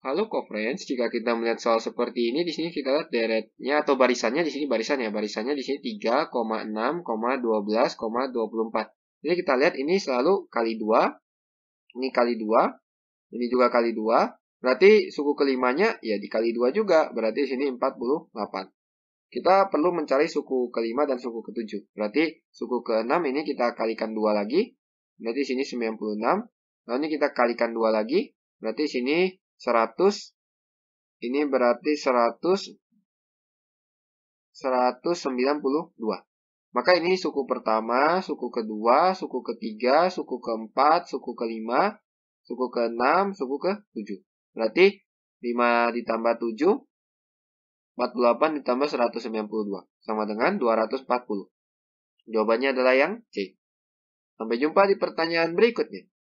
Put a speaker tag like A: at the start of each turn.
A: Lalu coverage, jika kita melihat soal seperti ini, di sini kita lihat deretnya atau barisannya, di sini barisannya, barisannya di sini 3, 6, Jadi kita lihat ini selalu kali 2, ini kali 2, ini juga kali 2, berarti suku kelimanya ya dikali 2 juga, berarti di sini 48. Kita perlu mencari suku kelima dan suku ketujuh. Berarti suku keenam ini kita kalikan dua lagi. Berarti sini 96. Lalu ini kita kalikan dua lagi. Berarti sini 100 ini berarti 100 192. Maka ini suku pertama, suku kedua, suku ketiga, suku keempat, suku kelima, suku keenam, suku ketujuh. Berarti 5 ditambah 7, 48 ditambah 192. Sama dengan 240. Jawabannya adalah yang C. Sampai jumpa di pertanyaan berikutnya.